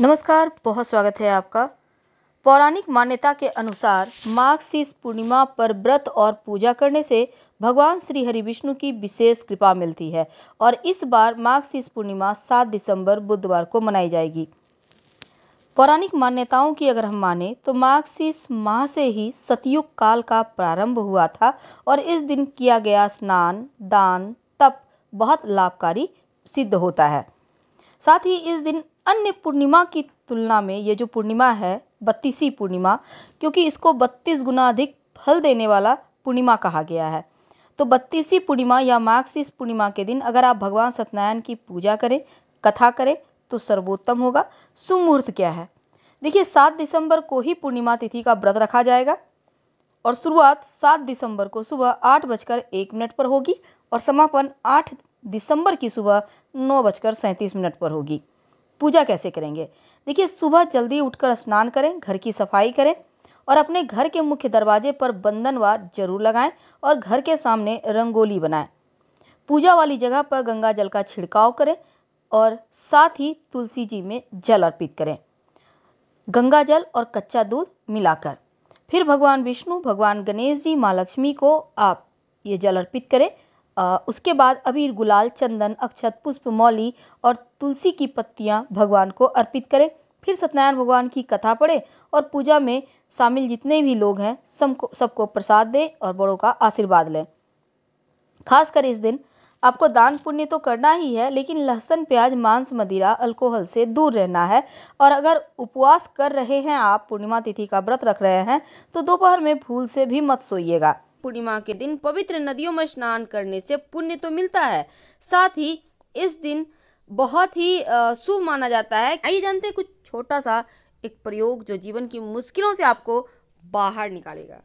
नमस्कार बहुत स्वागत है आपका पौराणिक मान्यता के अनुसार माघ शीष पूर्णिमा पर व्रत और पूजा करने से भगवान श्री हरि विष्णु की विशेष कृपा मिलती है और इस बार माघ शीष पूर्णिमा सात दिसंबर बुधवार को मनाई जाएगी पौराणिक मान्यताओं की अगर हम माने तो माघ शीष माह से ही सतयुग काल का प्रारंभ हुआ था और इस दिन किया गया स्नान दान तप बहुत लाभकारी सिद्ध होता है साथ ही इस दिन अन्य पूर्णिमा की तुलना में ये जो पूर्णिमा है बत्तीसी पूर्णिमा क्योंकि इसको बत्तीस गुना अधिक फल देने वाला पूर्णिमा कहा गया है तो बत्तीसी पूर्णिमा या मार्क्सिस पूर्णिमा के दिन अगर आप भगवान सत्यनारायण की पूजा करें कथा करें तो सर्वोत्तम होगा सुमुहूर्त क्या है देखिए सात दिसंबर को ही पूर्णिमा तिथि का व्रत रखा जाएगा और शुरुआत सात दिसंबर को सुबह आठ बजकर एक मिनट पर होगी और समापन आठ दिसंबर की सुबह नौ बजकर सैंतीस मिनट पर होगी पूजा कैसे करेंगे देखिए सुबह जल्दी उठकर स्नान करें घर की सफाई करें और अपने घर के मुख्य दरवाजे पर बंधनवार जरूर लगाएं और घर के सामने रंगोली बनाएं पूजा वाली जगह पर गंगा जल का छिड़काव करें और साथ ही तुलसी जी में जल अर्पित करें गंगा जल और कच्चा दूध मिलाकर फिर भगवान विष्णु भगवान गणेश जी माँ लक्ष्मी को आप ये जल अर्पित करें उसके बाद अबीर गुलाल चंदन अक्षत पुष्प मौली और तुलसी की पत्तियाँ भगवान को अर्पित करें फिर सत्यनारायण भगवान की कथा पढ़ें और पूजा में शामिल जितने भी लोग हैं सबको सबको प्रसाद दें और बड़ों का आशीर्वाद लें खासकर इस दिन आपको दान पुण्य तो करना ही है लेकिन लहसुन प्याज मांस मदिरा अल्कोहल से दूर रहना है और अगर उपवास कर रहे हैं आप पूर्णिमा तिथि का व्रत रख रहे हैं तो दोपहर में फूल से भी मत सोइएगा पूर्णिमा के दिन पवित्र नदियों में स्नान करने से पुण्य तो मिलता है साथ ही इस दिन बहुत ही शुभ माना जाता है आइए जानते हैं कुछ छोटा सा एक प्रयोग जो जीवन की मुश्किलों से आपको बाहर निकालेगा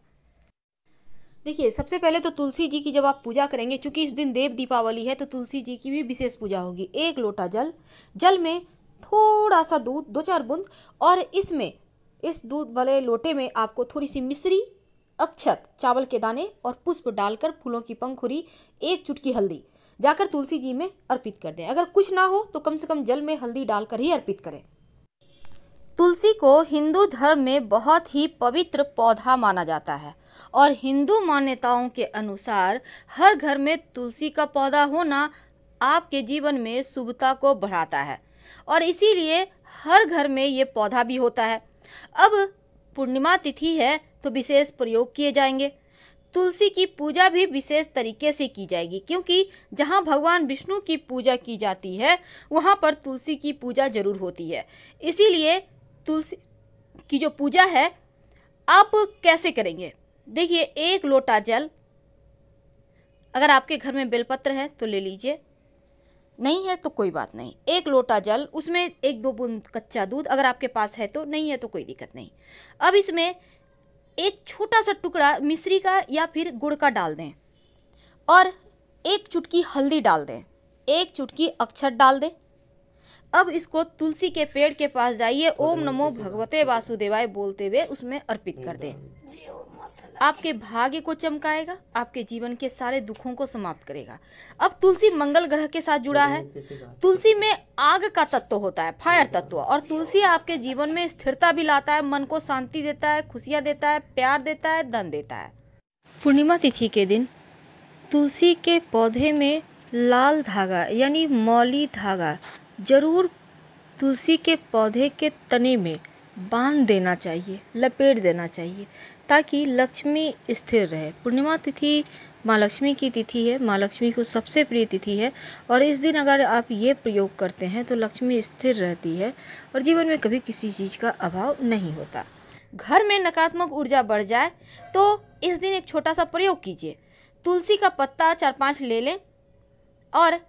देखिए सबसे पहले तो तुलसी जी की जब आप पूजा करेंगे क्योंकि इस दिन देव दीपावली है तो तुलसी जी की भी विशेष पूजा होगी एक लोटा जल जल में थोड़ा सा दूध दो चार बूंद और इसमें इस दूध वाले लोटे में आपको थोड़ी सी मिश्री अक्षत चावल के दाने और पुष्प डालकर फूलों की पंखुरी एक चुटकी हल्दी जाकर तुलसी जी में अर्पित कर दें अगर कुछ ना हो तो कम से कम जल में हल्दी डालकर ही अर्पित करें तुलसी को हिंदू धर्म में बहुत ही पवित्र पौधा माना जाता है और हिंदू मान्यताओं के अनुसार हर घर में तुलसी का पौधा होना आपके जीवन में शुभता को बढ़ाता है और इसीलिए हर घर में ये पौधा भी होता है अब पूर्णिमा तिथि है तो विशेष प्रयोग किए जाएंगे तुलसी की पूजा भी विशेष तरीके से की जाएगी क्योंकि जहाँ भगवान विष्णु की पूजा की जाती है वहाँ पर तुलसी की पूजा जरूर होती है इसीलिए तुलसी की जो पूजा है आप कैसे करेंगे देखिए एक लोटा जल अगर आपके घर में बेलपत्र है तो ले लीजिए नहीं है तो कोई बात नहीं एक लोटा जल उसमें एक दो बूंद कच्चा दूध अगर आपके पास है तो नहीं है तो कोई दिक्कत नहीं अब इसमें एक छोटा सा टुकड़ा मिश्री का या फिर गुड़ का डाल दें और एक चुटकी हल्दी डाल दें एक चुटकी अक्षत डाल दें अब इसको तुलसी के पेड़ के पास जाइए ओम नमो भगवते वासुदेवाय बोलते हुए उसमें अर्पित कर दें आपके भाग्य को चमकाएगा आपके जीवन के सारे दुखों को समाप्त करेगा अब तुलसी मंगल ग्रह के साथ जुड़ा है तुलसी में आग का तत्व होता है फायर तत्व और तुलसी आपके जीवन में स्थिरता भी लाता है मन को शांति देता है खुशियाँ देता है प्यार देता है धन देता है पूर्णिमा तिथि के दिन तुलसी के पौधे में लाल धागा यानी मौली धागा जरूर तुलसी के पौधे के तने में बांध देना चाहिए लपेट देना चाहिए ताकि लक्ष्मी स्थिर रहे पूर्णिमा तिथि माँ लक्ष्मी की तिथि है माँ लक्ष्मी को सबसे प्रिय तिथि है और इस दिन अगर आप ये प्रयोग करते हैं तो लक्ष्मी स्थिर रहती है और जीवन में कभी किसी चीज़ का अभाव नहीं होता घर में नकारात्मक ऊर्जा बढ़ जाए तो इस दिन एक छोटा सा प्रयोग कीजिए तुलसी का पत्ता चार पाँच ले लें और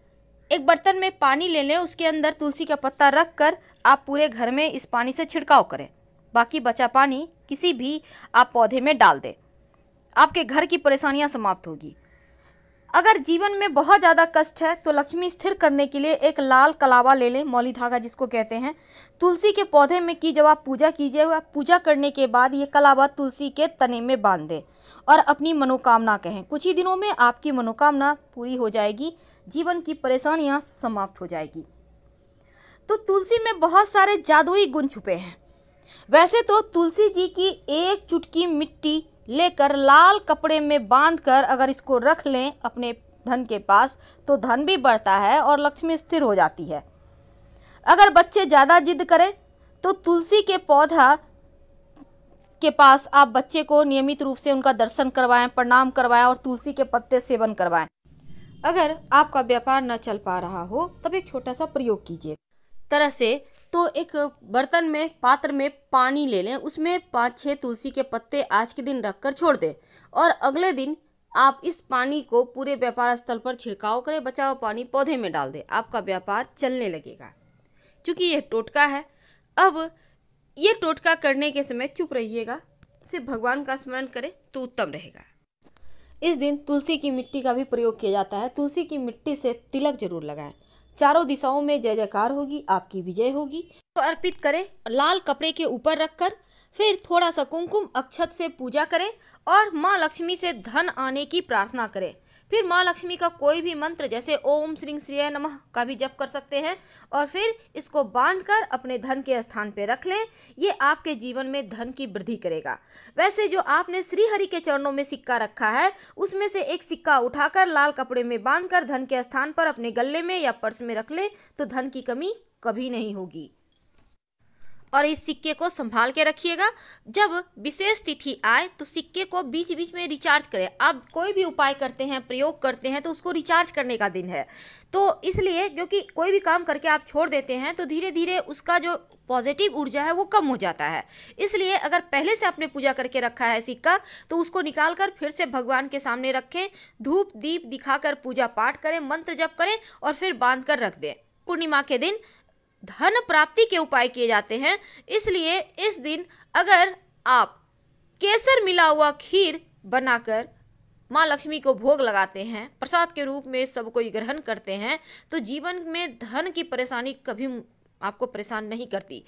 एक बर्तन में पानी ले लें उसके अंदर तुलसी का पत्ता रख कर आप पूरे घर में इस पानी से छिड़काव करें बाकी बचा पानी किसी भी आप पौधे में डाल दें आपके घर की परेशानियां समाप्त होगी अगर जीवन में बहुत ज़्यादा कष्ट है तो लक्ष्मी स्थिर करने के लिए एक लाल कलावा ले लें मौली धागा जिसको कहते हैं तुलसी के पौधे में की जब आप पूजा कीजिए पूजा करने के बाद ये कलावा तुलसी के तने में बांध दें और अपनी मनोकामना कहें कुछ ही दिनों में आपकी मनोकामना पूरी हो जाएगी जीवन की परेशानियाँ समाप्त हो जाएगी तो तुलसी में बहुत सारे जादुई गुण छुपे हैं वैसे तो तुलसी जी की एक चुटकी मिट्टी लेकर लाल कपड़े में बांध कर अगर इसको रख लें अपने धन के पास तो धन भी बढ़ता है और लक्ष्मी स्थिर हो जाती है अगर बच्चे ज़्यादा जिद करें तो तुलसी के पौधा के पास आप बच्चे को नियमित रूप से उनका दर्शन करवाएं प्रणाम करवाएं और तुलसी के पत्ते सेवन करवाएं अगर आपका व्यापार न चल पा रहा हो तब एक छोटा सा प्रयोग कीजिए तरह से तो एक बर्तन में पात्र में पानी ले लें उसमें पाँच छः तुलसी के पत्ते आज के दिन रख कर छोड़ दें और अगले दिन आप इस पानी को पूरे व्यापार स्थल पर छिड़काव करें बचाव पानी पौधे में डाल दें आपका व्यापार चलने लगेगा चूँकि यह टोटका है अब ये टोटका करने के समय चुप रहिएगा सिर्फ भगवान का स्मरण करें तो उत्तम रहेगा इस दिन तुलसी की मिट्टी का भी प्रयोग किया जाता है तुलसी की मिट्टी से तिलक जरूर लगाएं चारों दिशाओं में जय जयकार होगी आपकी विजय होगी तो अर्पित करें लाल कपड़े के ऊपर रखकर फिर थोड़ा सा कुमकुम अक्षत से पूजा करें और माँ लक्ष्मी से धन आने की प्रार्थना करें फिर माँ लक्ष्मी का कोई भी मंत्र जैसे ओम श्री श्री नमः का भी जप कर सकते हैं और फिर इसको बांध कर अपने धन के स्थान पर रख लें ये आपके जीवन में धन की वृद्धि करेगा वैसे जो आपने श्रीहरि के चरणों में सिक्का रखा है उसमें से एक सिक्का उठाकर लाल कपड़े में बांधकर धन के स्थान पर अपने गले में या पर्स में रख लें तो धन की कमी कभी नहीं होगी और इस सिक्के को संभाल के रखिएगा जब विशेष तिथि आए तो सिक्के को बीच बीच में रिचार्ज करें आप कोई भी उपाय करते हैं प्रयोग करते हैं तो उसको रिचार्ज करने का दिन है तो इसलिए क्योंकि कोई भी काम करके आप छोड़ देते हैं तो धीरे धीरे उसका जो पॉजिटिव ऊर्जा है वो कम हो जाता है इसलिए अगर पहले से आपने पूजा करके रखा है सिक्का तो उसको निकाल कर फिर से भगवान के सामने रखें धूप दीप दिखाकर पूजा पाठ करें मंत्र जप करें और फिर बांध कर रख दें पूर्णिमा के दिन धन प्राप्ति के उपाय किए जाते हैं इसलिए इस दिन अगर आप केसर मिला हुआ खीर बनाकर माँ लक्ष्मी को भोग लगाते हैं प्रसाद के रूप में सबको ग्रहण करते हैं तो जीवन में धन की परेशानी कभी आपको परेशान नहीं करती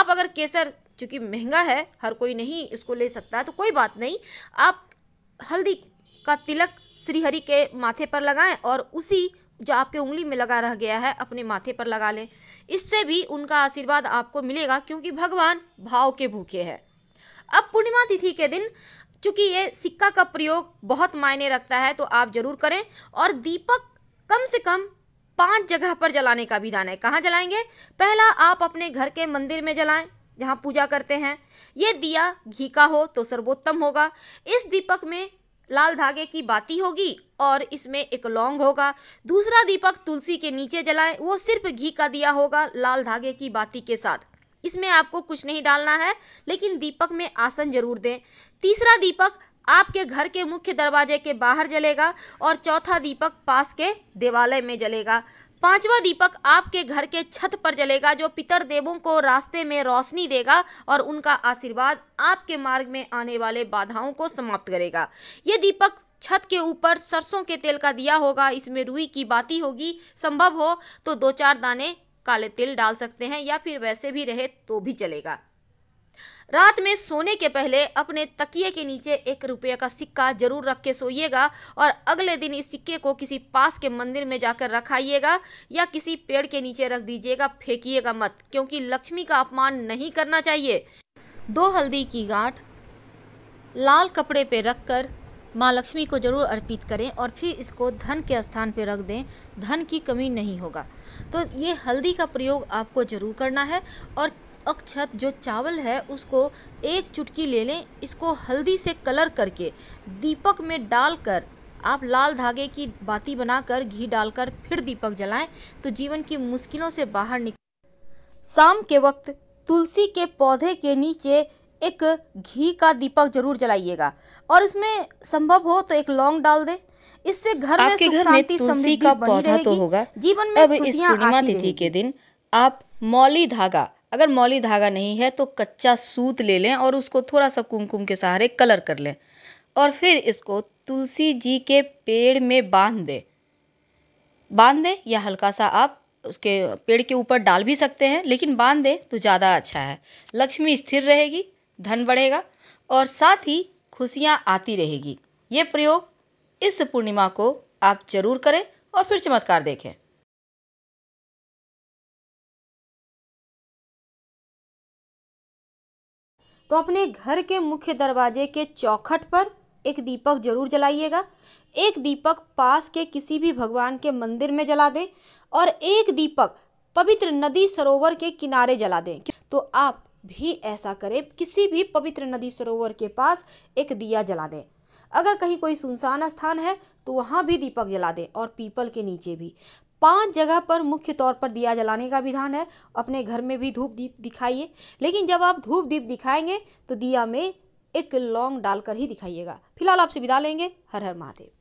आप अगर केसर चूँकि महंगा है हर कोई नहीं उसको ले सकता तो कोई बात नहीं आप हल्दी का तिलक श्रीहरि के माथे पर लगाएं और उसी जो आपके उंगली में लगा रह गया है अपने माथे पर लगा लें इससे भी उनका आशीर्वाद आपको मिलेगा क्योंकि भगवान भाव के भूखे हैं अब पूर्णिमा तिथि के दिन चूँकि ये सिक्का का प्रयोग बहुत मायने रखता है तो आप ज़रूर करें और दीपक कम से कम पांच जगह पर जलाने का विधान है कहाँ जलाएंगे पहला आप अपने घर के मंदिर में जलाएं जहाँ पूजा करते हैं ये दिया घी का हो तो सर्वोत्तम होगा इस दीपक में लाल धागे की बाती होगी और इसमें एक लौंग होगा दूसरा दीपक तुलसी के नीचे जलाएं वो सिर्फ घी का दिया होगा लाल धागे की बाती के साथ इसमें आपको कुछ नहीं डालना है लेकिन दीपक में आसन जरूर दें तीसरा दीपक आपके घर के मुख्य दरवाजे के बाहर जलेगा और चौथा दीपक पास के देवालय में जलेगा पांचवा दीपक आपके घर के छत पर जलेगा जो पितर देवों को रास्ते में रोशनी देगा और उनका आशीर्वाद आपके मार्ग में आने वाले बाधाओं को समाप्त करेगा ये दीपक छत के ऊपर सरसों के तेल का दिया होगा इसमें रुई की बाती होगी संभव हो तो दो चार दाने काले तिल डाल सकते हैं या फिर वैसे भी रहे तो भी चलेगा रात में सोने के पहले अपने तकिए के नीचे एक रुपये का सिक्का जरूर रख के सोइएगा और अगले दिन इस सिक्के को किसी पास के मंदिर में जाकर रखाइएगा या किसी पेड़ के नीचे रख दीजिएगा फेंकिएगा मत क्योंकि लक्ष्मी का अपमान नहीं करना चाहिए दो हल्दी की गांठ लाल कपड़े पर रख कर माँ लक्ष्मी को जरूर अर्पित करें और फिर इसको धन के स्थान पर रख दें धन की कमी नहीं होगा तो ये हल्दी का प्रयोग आपको जरूर करना है और अक्षत जो चावल है उसको एक चुटकी ले लें इसको हल्दी से कलर करके दीपक में डालकर आप लाल धागे की बाती बनाकर घी डालकर फिर दीपक जलाएं तो जीवन की मुश्किलों से बाहर निकल शाम के वक्त तुलसी के पौधे के नीचे एक घी का दीपक जरूर जलाइएगा और इसमें संभव हो तो एक लौंग डाल दें इससे घर में सुख शांति समृद्धि बनी तो रहेगी तो होगा जीवन में खुशियां आती के दिन आप मौली धागा अगर मौली धागा नहीं है तो कच्चा सूत ले लें और उसको थोड़ा सा कुमकुम के सहारे कलर कर लें और फिर इसको तुलसी जी के पेड़ में बांध दें बांध दें या हल्का सा आप उसके पेड़ के ऊपर डाल भी सकते हैं लेकिन बांध दें तो ज़्यादा अच्छा है लक्ष्मी स्थिर रहेगी धन बढ़ेगा और साथ ही खुशियाँ आती रहेगी ये प्रयोग इस पूर्णिमा को आप जरूर करें और फिर चमत्कार देखें तो अपने घर के मुख्य दरवाजे के चौखट पर एक दीपक जरूर जलाइएगा एक दीपक पास के किसी भी भगवान के मंदिर में जला दें और एक दीपक पवित्र नदी सरोवर के किनारे जला दें तो आप भी ऐसा करें किसी भी पवित्र नदी सरोवर के पास एक दिया जला दें अगर कहीं कोई सुनसान स्थान है तो वहाँ भी दीपक जला दें और पीपल के नीचे भी पांच जगह पर मुख्य तौर पर दिया जलाने का विधान है अपने घर में भी धूप दीप दिखाइए लेकिन जब आप धूप दीप दिखाएंगे तो दिया में एक लौंग डालकर ही दिखाइएगा फिलहाल आपसे विदा लेंगे हर हर महादेव